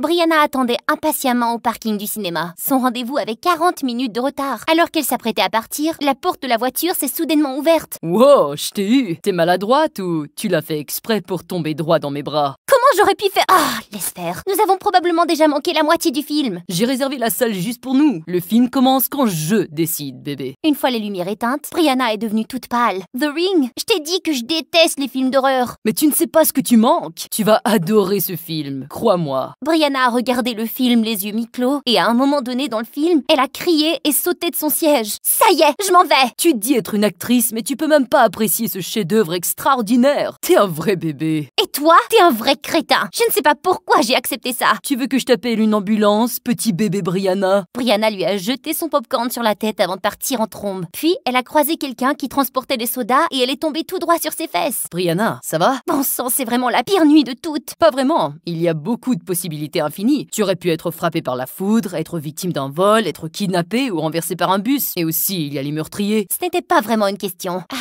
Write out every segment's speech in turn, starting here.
Brianna attendait impatiemment au parking du cinéma. Son rendez-vous avait 40 minutes de retard. Alors qu'elle s'apprêtait à partir, la porte de la voiture s'est soudainement ouverte. Wow, je t'ai eu T'es maladroite ou tu l'as fait exprès pour tomber droit dans mes bras j'aurais pu faire... Ah, laisse faire. Nous avons probablement déjà manqué la moitié du film. J'ai réservé la salle juste pour nous. Le film commence quand je décide, bébé. Une fois les lumières éteintes, Brianna est devenue toute pâle. The Ring Je t'ai dit que je déteste les films d'horreur. Mais tu ne sais pas ce que tu manques. Tu vas adorer ce film, crois-moi. Brianna a regardé le film les yeux mi-clos et à un moment donné dans le film, elle a crié et sauté de son siège. Ça y est, je m'en vais Tu te dis être une actrice, mais tu peux même pas apprécier ce chef-d'œuvre extraordinaire. T'es un vrai bébé. Et toi, t'es un vrai crétin je ne sais pas pourquoi j'ai accepté ça Tu veux que je t'appelle une ambulance, petit bébé Brianna Brianna lui a jeté son popcorn sur la tête avant de partir en trombe. Puis, elle a croisé quelqu'un qui transportait des sodas et elle est tombée tout droit sur ses fesses. Brianna, ça va Bon sang, c'est vraiment la pire nuit de toutes Pas vraiment Il y a beaucoup de possibilités infinies. Tu aurais pu être frappé par la foudre, être victime d'un vol, être kidnappée ou renversé par un bus. Et aussi, il y a les meurtriers. Ce n'était pas vraiment une question. Ah.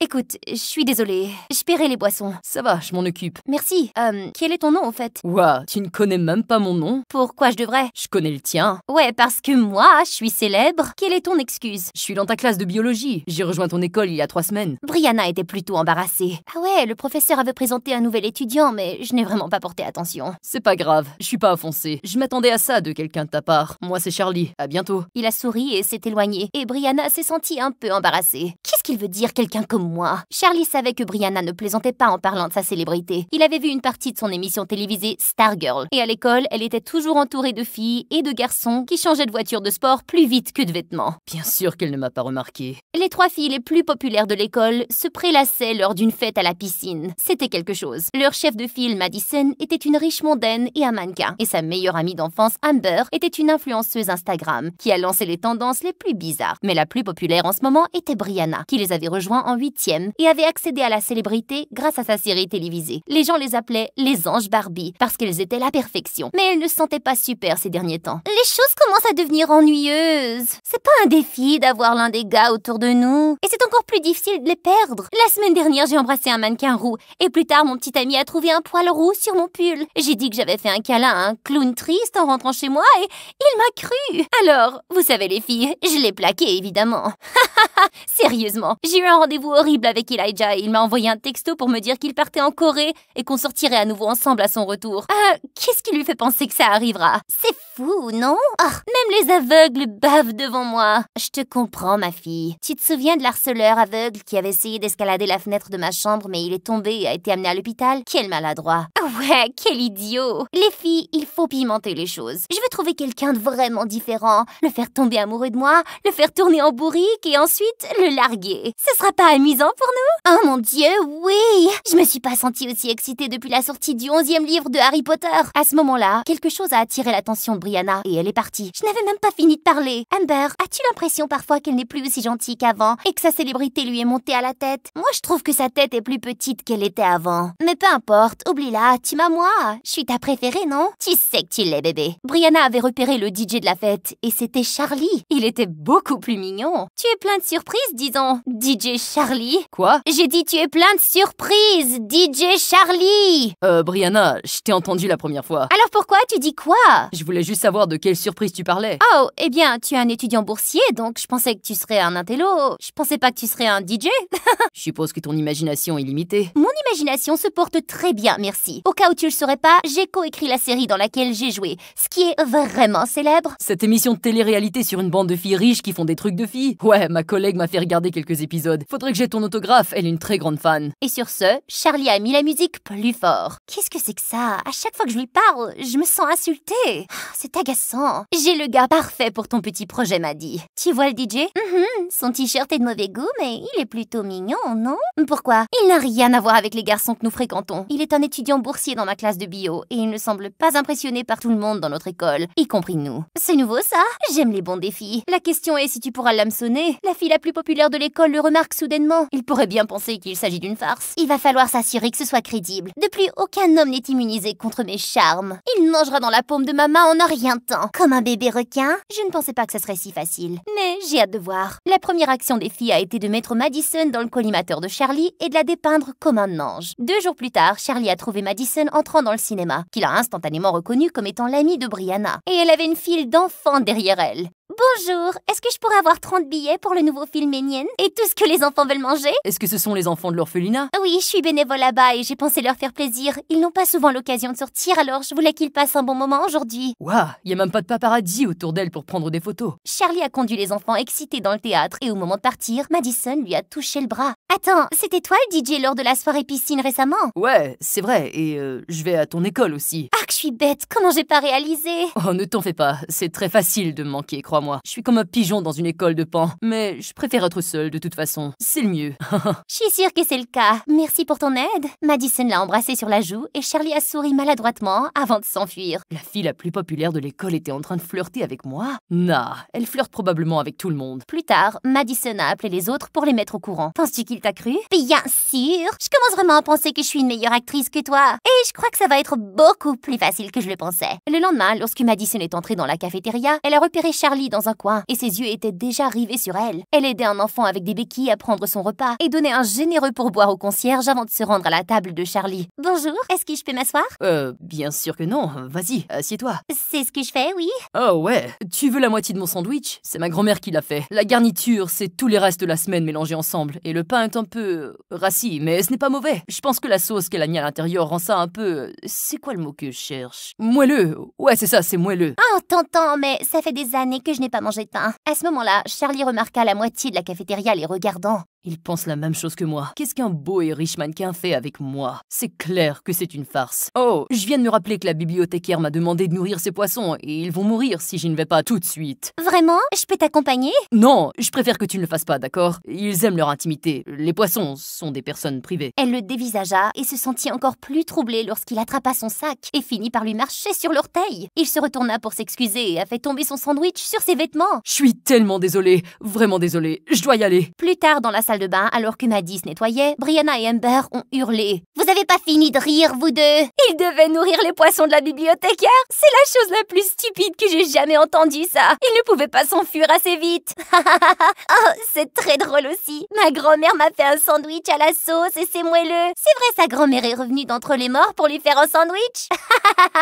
Écoute, je suis désolée. Je paierai les boissons. Ça va, je m'en occupe. Merci. Euh, quel est ton nom en fait Ouah, tu ne connais même pas mon nom Pourquoi je devrais Je connais le tien. Ouais, parce que moi, je suis célèbre. Quelle est ton excuse Je suis dans ta classe de biologie. J'ai rejoint ton école il y a trois semaines. Brianna était plutôt embarrassée. Ah ouais, le professeur avait présenté un nouvel étudiant, mais je n'ai vraiment pas porté attention. C'est pas grave, je suis pas offensée. Je m'attendais à ça de quelqu'un de ta part. Moi, c'est Charlie. À bientôt. Il a souri et s'est éloigné, et Brianna s'est sentie un peu embarrassée qu'il veut dire quelqu'un comme moi Charlie savait que Brianna ne plaisantait pas en parlant de sa célébrité. Il avait vu une partie de son émission télévisée Stargirl. Et à l'école, elle était toujours entourée de filles et de garçons qui changeaient de voiture de sport plus vite que de vêtements. Bien sûr qu'elle ne m'a pas remarqué. Les trois filles les plus populaires de l'école se prélassaient lors d'une fête à la piscine. C'était quelque chose. Leur chef de file, Madison, était une riche mondaine et un mannequin. Et sa meilleure amie d'enfance, Amber, était une influenceuse Instagram qui a lancé les tendances les plus bizarres. Mais la plus populaire en ce moment était Brianna, qui les avait rejoints en huitième et avait accédé à la célébrité grâce à sa série télévisée. Les gens les appelaient les anges Barbie parce qu'elles étaient la perfection. Mais elles ne sentaient pas super ces derniers temps. Les choses commencent à devenir ennuyeuses. C'est pas un défi d'avoir l'un des gars autour de nous. Et c'est encore plus difficile de les perdre. La semaine dernière, j'ai embrassé un mannequin roux et plus tard, mon petit ami a trouvé un poil roux sur mon pull. J'ai dit que j'avais fait un câlin à un clown triste en rentrant chez moi et il m'a cru. Alors, vous savez les filles, je l'ai plaqué évidemment. Sérieusement, j'ai eu un rendez-vous horrible avec Elijah il m'a envoyé un texto pour me dire qu'il partait en Corée et qu'on sortirait à nouveau ensemble à son retour. Ah, qu'est-ce qui lui fait penser que ça arrivera C'est fou, non ah, Même les aveugles bavent devant moi. Je te comprends, ma fille. Tu te souviens de l'harceleur aveugle qui avait essayé d'escalader la fenêtre de ma chambre mais il est tombé et a été amené à l'hôpital Quel maladroit. Ouais, quel idiot. Les filles, il faut pimenter les choses. Je veux trouver quelqu'un de vraiment différent, le faire tomber amoureux de moi, le faire tourner en bourrique et ensuite le larguer ce sera pas amusant pour nous Oh mon dieu, oui Je me suis pas sentie aussi excitée depuis la sortie du onzième livre de Harry Potter À ce moment-là, quelque chose a attiré l'attention de Brianna et elle est partie. Je n'avais même pas fini de parler. Amber, as-tu l'impression parfois qu'elle n'est plus aussi gentille qu'avant et que sa célébrité lui est montée à la tête Moi je trouve que sa tête est plus petite qu'elle était avant. Mais peu importe, oublie-la, tu m'as moi Je suis ta préférée, non Tu sais que tu l'es, bébé Brianna avait repéré le DJ de la fête et c'était Charlie. Il était beaucoup plus mignon. Tu es plein de surprises, disons DJ Charlie Quoi J'ai dit tu es plein de surprises, DJ Charlie Euh, Brianna, je t'ai entendu la première fois. Alors pourquoi tu dis quoi Je voulais juste savoir de quelle surprise tu parlais. Oh, eh bien, tu es un étudiant boursier, donc je pensais que tu serais un intello. Je pensais pas que tu serais un DJ. je suppose que ton imagination est limitée. Mon imagination se porte très bien, merci. Au cas où tu le saurais pas, j'ai coécrit la série dans laquelle j'ai joué, ce qui est vraiment célèbre. Cette émission de télé-réalité sur une bande de filles riches qui font des trucs de filles Ouais, ma collègue m'a fait regarder quelques épisodes. Faudrait que j'ai ton autographe, elle est une très grande fan. Et sur ce, Charlie a mis la musique plus fort. Qu'est-ce que c'est que ça À chaque fois que je lui parle, je me sens insultée. C'est agaçant. J'ai le gars parfait pour ton petit projet, Maddy. Tu vois le DJ -hmm. Son t-shirt est de mauvais goût, mais il est plutôt mignon, non Pourquoi Il n'a rien à voir avec les garçons que nous fréquentons. Il est un étudiant boursier dans ma classe de bio, et il ne semble pas impressionné par tout le monde dans notre école, y compris nous. C'est nouveau ça J'aime les bons défis. La question est si tu pourras l'hameçonner. La fille la plus populaire de l'école le remarque soudainement, il pourrait bien penser qu'il s'agit d'une farce. Il va falloir s'assurer que ce soit crédible. De plus, aucun homme n'est immunisé contre mes charmes. Il mangera dans la paume de ma main en un rien temps. Comme un bébé requin, je ne pensais pas que ça serait si facile. Mais j'ai hâte de voir. La première action des filles a été de mettre Madison dans le collimateur de Charlie et de la dépeindre comme un ange. Deux jours plus tard, Charlie a trouvé Madison entrant dans le cinéma, qu'il a instantanément reconnu comme étant l'amie de Brianna. Et elle avait une file d'enfants derrière elle. Bonjour, est-ce que je pourrais avoir 30 billets pour le nouveau film Énienne Et tout ce que les enfants veulent manger Est-ce que ce sont les enfants de l'orphelinat Oui, je suis bénévole là-bas et j'ai pensé leur faire plaisir. Ils n'ont pas souvent l'occasion de sortir, alors je voulais qu'ils passent un bon moment aujourd'hui. Waouh, y a même pas de paparazzi autour d'elle pour prendre des photos. Charlie a conduit les enfants excités dans le théâtre et au moment de partir, Madison lui a touché le bras. Attends, c'était toi le DJ lors de la soirée piscine récemment Ouais, c'est vrai, et euh, je vais à ton école aussi. Ah, je suis bête, comment j'ai pas réalisé Oh, ne t'en fais pas, c'est très facile de me manquer, crois-moi. Je suis comme un pigeon dans une école de pan. Mais je préfère être seule de toute façon. C'est le mieux. je suis sûre que c'est le cas. Merci pour ton aide. Madison l'a embrassé sur la joue et Charlie a souri maladroitement avant de s'enfuir. La fille la plus populaire de l'école était en train de flirter avec moi Nah, elle flirte probablement avec tout le monde. Plus tard, Madison a appelé les autres pour les mettre au courant. Penses-tu qu'il t'a cru Bien sûr Je commence vraiment à penser que je suis une meilleure actrice que toi. Et je crois que ça va être beaucoup plus facile que je le pensais. Le lendemain, lorsque Madison est entrée dans la cafétéria, elle a repéré Charlie dans un coin, et ses yeux étaient déjà rivés sur elle. Elle aidait un enfant avec des béquilles à prendre son repas et donnait un généreux pourboire au concierge avant de se rendre à la table de Charlie. Bonjour, est-ce que je peux m'asseoir Euh, bien sûr que non, vas-y, assieds-toi. C'est ce que je fais, oui. Oh ouais, tu veux la moitié de mon sandwich C'est ma grand-mère qui l'a fait. La garniture, c'est tous les restes de la semaine mélangés ensemble, et le pain est un peu euh, rassis, mais ce n'est pas mauvais. Je pense que la sauce qu'elle a mis à l'intérieur rend ça un peu... Euh, c'est quoi le mot que je cherche Moelleux Ouais, c'est ça, c'est moelleux. Oh, t'entends, mais ça fait des années que n'ai pas mangé de pain. À ce moment-là, Charlie remarqua la moitié de la cafétéria les regardant. Il pense la même chose que moi. Qu'est-ce qu'un beau et riche mannequin fait avec moi C'est clair que c'est une farce. Oh, je viens de me rappeler que la bibliothécaire m'a demandé de nourrir ces poissons et ils vont mourir si je ne vais pas tout de suite. Vraiment Je peux t'accompagner Non, je préfère que tu ne le fasses pas, d'accord Ils aiment leur intimité. Les poissons sont des personnes privées. Elle le dévisagea et se sentit encore plus troublée lorsqu'il attrapa son sac et finit par lui marcher sur l'orteil. Il se retourna pour s'excuser et a fait tomber son sandwich sur ses vêtements. Je suis tellement désolée, vraiment désolée. Je dois y aller. Plus tard dans la salle alors que Maddy se nettoyait, Brianna et Amber ont hurlé. Vous avez pas fini de rire, vous deux Ils devaient nourrir les poissons de la bibliothécaire C'est la chose la plus stupide que j'ai jamais entendue, ça Ils ne pouvaient pas s'enfuir assez vite Oh, c'est très drôle aussi Ma grand-mère m'a fait un sandwich à la sauce et c'est moelleux C'est vrai, sa grand-mère est revenue d'entre les morts pour lui faire un sandwich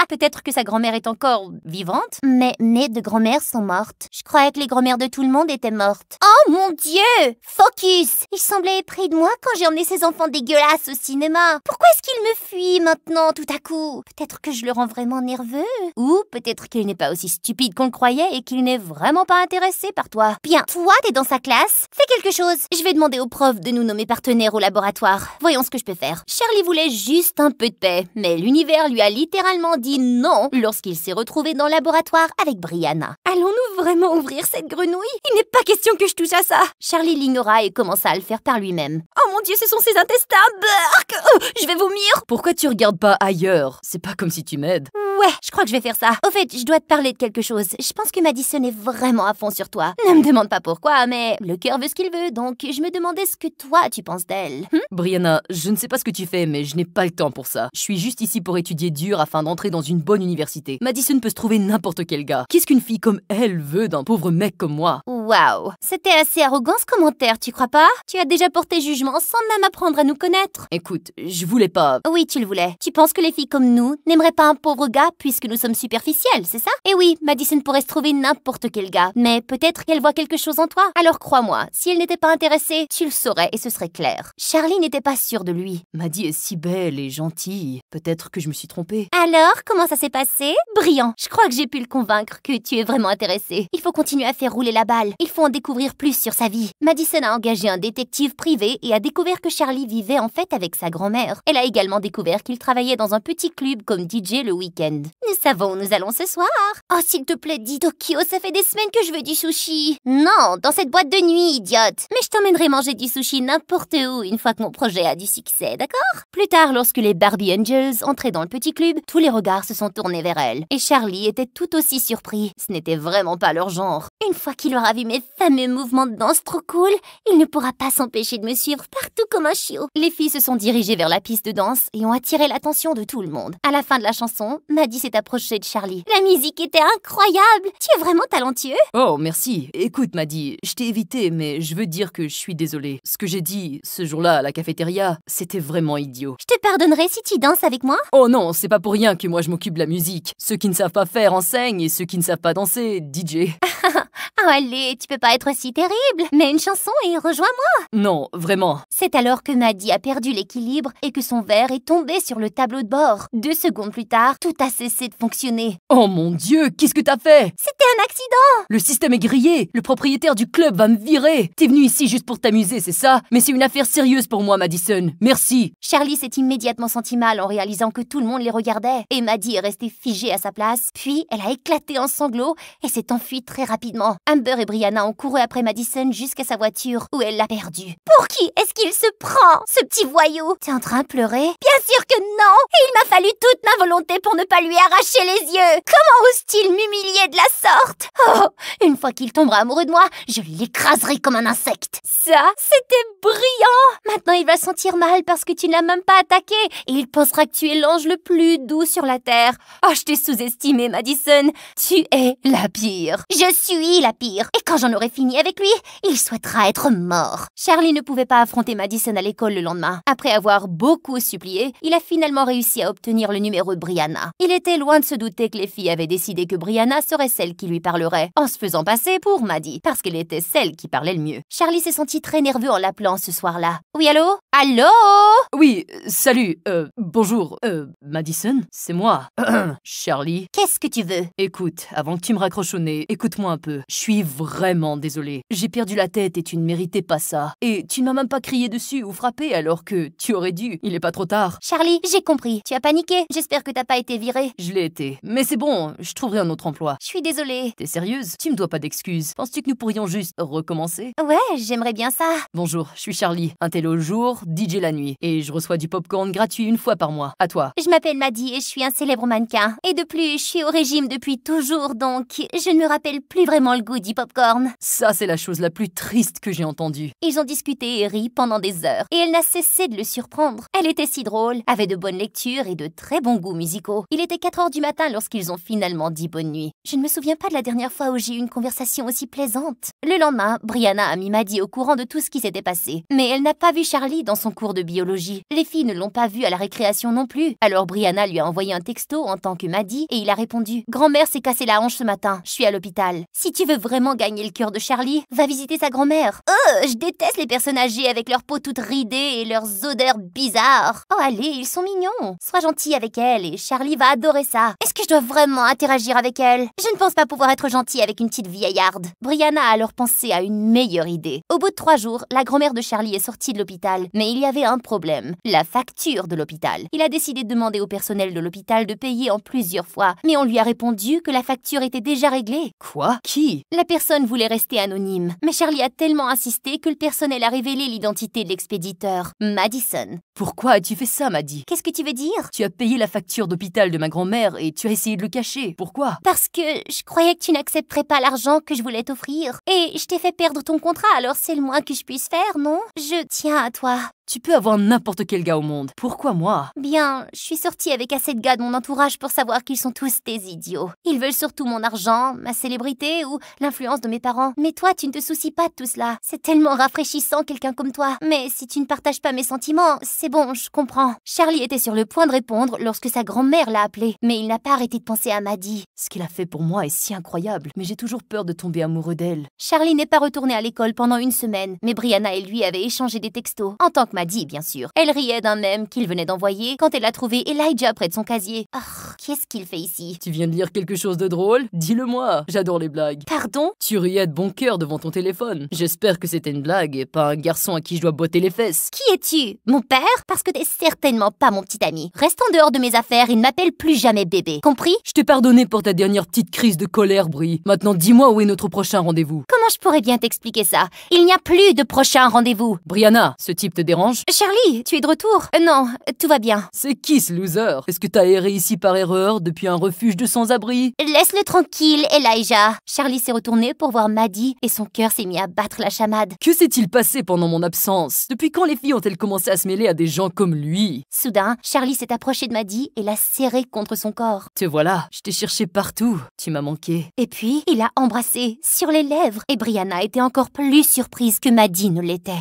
Peut-être que sa grand-mère est encore vivante. Mais mes deux grand-mères sont mortes. Je croyais que les grand-mères de tout le monde étaient mortes. Oh mon dieu Focus Il semblait épris de moi quand j'ai emmené ses enfants dégueulasses au cinéma. Pourquoi est-ce qu'il me fuit maintenant tout à coup Peut-être que je le rends vraiment nerveux. Ou peut-être qu'il n'est pas aussi stupide qu'on le croyait et qu'il n'est vraiment pas intéressé par toi. Bien, toi t'es dans sa classe, fais quelque chose. Je vais demander aux profs de nous nommer partenaires au laboratoire. Voyons ce que je peux faire. Charlie voulait juste un peu de paix, mais l'univers lui a littéralement finalement dit non lorsqu'il s'est retrouvé dans le laboratoire avec Brianna. Allons-nous vraiment ouvrir cette grenouille Il n'est pas question que je touche à ça Charlie l'ignora et commença à le faire par lui-même. Oh mon dieu, ce sont ses intestins oh, Je vais vomir Pourquoi tu regardes pas ailleurs C'est pas comme si tu m'aides. Ouais, je crois que je vais faire ça. Au fait, je dois te parler de quelque chose. Je pense que Madison est vraiment à fond sur toi. Ne me demande pas pourquoi, mais le cœur veut ce qu'il veut, donc je me demandais ce que toi tu penses d'elle. Hm? Brianna, je ne sais pas ce que tu fais, mais je n'ai pas le temps pour ça. Je suis juste ici pour étudier dur afin d'entrer dans une bonne université. Madison peut se trouver n'importe quel gars. Qu'est-ce qu'une fille comme elle veut d'un pauvre mec comme moi Wow, C'était assez arrogant ce commentaire, tu crois pas Tu as déjà porté jugement sans même apprendre à nous connaître. Écoute, je voulais pas... Oui, tu le voulais. Tu penses que les filles comme nous n'aimeraient pas un pauvre gars puisque nous sommes superficielles, c'est ça Eh oui, Madison pourrait se trouver n'importe quel gars. Mais peut-être qu'elle voit quelque chose en toi. Alors crois-moi, si elle n'était pas intéressée, tu le saurais et ce serait clair. Charlie n'était pas sûr de lui. Maddy est si belle et gentille. Peut-être que je me suis trompée. Alors, comment ça s'est passé Brillant. Je crois que j'ai pu le convaincre que tu es vraiment intéressée. Il faut continuer à faire rouler la balle. Il faut en découvrir plus sur sa vie. Madison a engagé un détective privé et a découvert que Charlie vivait en fait avec sa grand-mère. Elle a également découvert qu'il travaillait dans un petit club comme DJ le week-end. Nous savons où nous allons ce soir. Oh, s'il te plaît, dis Tokyo, ça fait des semaines que je veux du sushi. Non, dans cette boîte de nuit, idiote. Mais je t'emmènerai manger du sushi n'importe où une fois que mon projet a du succès, d'accord Plus tard, lorsque les Barbie Angels entraient dans le petit club, tous les regards se sont tournés vers elle. Et Charlie était tout aussi surpris. Ce n'était vraiment pas leur genre. Une fois qu'il aura vu mes fameux mouvements de danse trop cool, il ne pourra pas s'empêcher de me suivre partout comme un chiot. Les filles se sont dirigées vers la piste de danse et ont attiré l'attention de tout le monde. À la fin de la chanson, Maddie s'est approchée de Charlie. La musique était incroyable Tu es vraiment talentueux Oh, merci. Écoute, Maddy, je t'ai évité, mais je veux dire que je suis désolée. Ce que j'ai dit ce jour-là à la cafétéria, c'était vraiment idiot. Je te pardonnerai si tu danses avec moi Oh non, c'est pas pour rien que moi je m'occupe de la musique. Ceux qui ne savent pas faire enseignent et ceux qui ne savent pas danser, DJ. Oh, allez, tu peux pas être si terrible Mets une chanson et rejoins-moi Non, vraiment C'est alors que Maddy a perdu l'équilibre et que son verre est tombé sur le tableau de bord. Deux secondes plus tard, tout a cessé de fonctionner. Oh mon dieu, qu'est-ce que t'as fait C'était un accident Le système est grillé Le propriétaire du club va me virer T'es venu ici juste pour t'amuser, c'est ça Mais c'est une affaire sérieuse pour moi, Madison. Merci Charlie s'est immédiatement senti mal en réalisant que tout le monde les regardait. Et Maddy est restée figée à sa place, puis elle a éclaté en sanglots et s'est enfuie très rapidement. Amber et Brianna ont couru après Madison jusqu'à sa voiture où elle l'a perdue. Pour qui est-ce qu'il se prend, ce petit voyou T'es en train de pleurer Bien sûr que non Il m'a fallu toute ma volonté pour ne pas lui arracher les yeux Comment ose-t-il m'humilier de la sorte Oh Une fois qu'il tombera amoureux de moi, je l'écraserai comme un insecte Ça, c'était brillant Maintenant, il va sentir mal parce que tu ne l'as même pas attaqué et il pensera que tu es l'ange le plus doux sur la terre. Oh, je t'ai sous-estimé, Madison Tu es la pire Je suis pire. Et quand j'en aurai fini avec lui, il souhaitera être mort. Charlie ne pouvait pas affronter Madison à l'école le lendemain. Après avoir beaucoup supplié, il a finalement réussi à obtenir le numéro de Brianna. Il était loin de se douter que les filles avaient décidé que Brianna serait celle qui lui parlerait, en se faisant passer pour Maddie, parce qu'elle était celle qui parlait le mieux. Charlie s'est senti très nerveux en l'appelant ce soir-là. Oui, allô Allô Oui, salut, euh, bonjour, euh, Madison, c'est moi, Charlie. Qu'est-ce que tu veux Écoute, avant que tu me raccroches au nez, écoute-moi un peu. « Je suis vraiment désolée. J'ai perdu la tête et tu ne méritais pas ça. Et tu ne m'as même pas crié dessus ou frappé alors que tu aurais dû. Il n'est pas trop tard. Charlie, j'ai compris. Tu as paniqué. J'espère que tu t'as pas été viré. »« Je l'ai été. Mais c'est bon, je trouverai un autre emploi. Je suis désolée. T'es sérieuse Tu me dois pas d'excuses. Penses-tu que nous pourrions juste recommencer Ouais, j'aimerais bien ça. Bonjour, je suis Charlie. Un tel au jour, DJ la nuit. Et je reçois du popcorn gratuit une fois par mois. À toi. Je m'appelle Maddy et je suis un célèbre mannequin. Et de plus, je suis au régime depuis toujours, donc je ne me rappelle plus vraiment le Goody Popcorn. Ça, c'est la chose la plus triste que j'ai entendue. Ils ont discuté et ri pendant des heures, et elle n'a cessé de le surprendre. Elle était si drôle, avait de bonnes lectures et de très bons goûts musicaux. Il était 4 heures du matin lorsqu'ils ont finalement dit bonne nuit. Je ne me souviens pas de la dernière fois où j'ai eu une conversation aussi plaisante. Le lendemain, Brianna a mis Maddy au courant de tout ce qui s'était passé, mais elle n'a pas vu Charlie dans son cours de biologie. Les filles ne l'ont pas vu à la récréation non plus. Alors Brianna lui a envoyé un texto en tant que Maddy et il a répondu « Grand-mère s'est cassé la hanche ce matin, je suis à l'hôpital. Si tu veux vraiment gagner le cœur de Charlie, va visiter sa grand-mère. Euh, je déteste les personnes âgées avec leur peau toute ridée et leurs odeurs bizarres. Oh allez, ils sont mignons. Sois gentil avec elle et Charlie va adorer ça. Est-ce que je dois vraiment interagir avec elle Je ne pense pas pouvoir être gentil avec une petite vieillarde. Brianna a alors pensé à une meilleure idée. Au bout de trois jours, la grand-mère de Charlie est sortie de l'hôpital, mais il y avait un problème. La facture de l'hôpital. Il a décidé de demander au personnel de l'hôpital de payer en plusieurs fois, mais on lui a répondu que la facture était déjà réglée. Quoi Qui la personne voulait rester anonyme, mais Charlie a tellement insisté que le personnel a révélé l'identité de l'expéditeur, Madison. Pourquoi as-tu fait ça, Maddy Qu'est-ce que tu veux dire Tu as payé la facture d'hôpital de ma grand-mère et tu as essayé de le cacher. Pourquoi Parce que je croyais que tu n'accepterais pas l'argent que je voulais t'offrir. Et je t'ai fait perdre ton contrat, alors c'est le moins que je puisse faire, non Je tiens à toi. Tu peux avoir n'importe quel gars au monde. Pourquoi moi Bien, je suis sortie avec assez de gars de mon entourage pour savoir qu'ils sont tous des idiots. Ils veulent surtout mon argent, ma célébrité ou l'influence de mes parents. Mais toi, tu ne te soucies pas de tout cela. C'est tellement rafraîchissant quelqu'un comme toi. Mais si tu ne partages pas mes sentiments, c'est bon, je comprends. Charlie était sur le point de répondre lorsque sa grand-mère l'a appelé, mais il n'a pas arrêté de penser à Maddie. Ce qu'il a fait pour moi est si incroyable, mais j'ai toujours peur de tomber amoureux d'elle. Charlie n'est pas retourné à l'école pendant une semaine, mais Brianna et lui avaient échangé des textos. En tant m'a dit, bien sûr. Elle riait d'un mème qu'il venait d'envoyer quand elle a trouvé Elijah près de son casier. Ah, qu'est-ce qu'il fait ici Tu viens de lire quelque chose de drôle Dis-le-moi, j'adore les blagues. Pardon Tu riais de bon cœur devant ton téléphone. J'espère que c'était une blague et pas un garçon à qui je dois botter les fesses. Qui es-tu Mon père Parce que t'es certainement pas mon petit ami. Reste en dehors de mes affaires Il ne m'appelle plus jamais bébé. Compris Je t'ai pardonné pour ta dernière petite crise de colère, Brie. Maintenant, dis-moi où est notre prochain rendez-vous. Comment je pourrais bien t'expliquer ça Il n'y a plus de prochain rendez-vous. Brianna, ce type te dérange Charlie, tu es de retour euh, Non, tout va bien. C'est qui ce loser Est-ce que t'as erré ici par erreur depuis un refuge de sans-abri Laisse-le tranquille, Elijah. Charlie s'est retourné pour voir Maddie et son cœur s'est mis à battre la chamade. Que s'est-il passé pendant mon absence Depuis quand les filles ont-elles commencé à se mêler à des gens comme lui Soudain, Charlie s'est approché de Maddie et l'a serré contre son corps. Te voilà, je t'ai cherché partout. Tu m'as manqué. Et puis, il a embrassé sur les lèvres et Brianna était encore plus surprise que Maddie ne l'était.